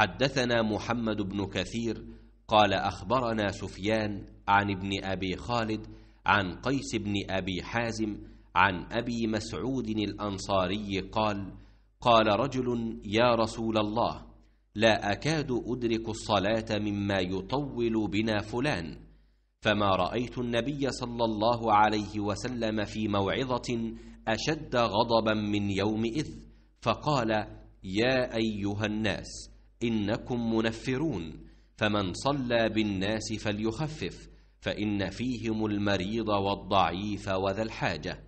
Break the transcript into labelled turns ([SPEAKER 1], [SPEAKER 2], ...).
[SPEAKER 1] حدثنا محمد
[SPEAKER 2] بن كثير قال أخبرنا سفيان عن ابن أبي خالد عن قيس بن أبي حازم عن أبي مسعود الأنصاري قال قال رجل يا رسول الله لا أكاد أدرك الصلاة مما يطول بنا فلان فما رأيت النبي صلى الله عليه وسلم في موعظة أشد غضبا من يومئذ فقال يا أيها الناس إنكم منفرون فمن صلى بالناس فليخفف فإن فيهم المريض
[SPEAKER 1] والضعيف وذا الحاجة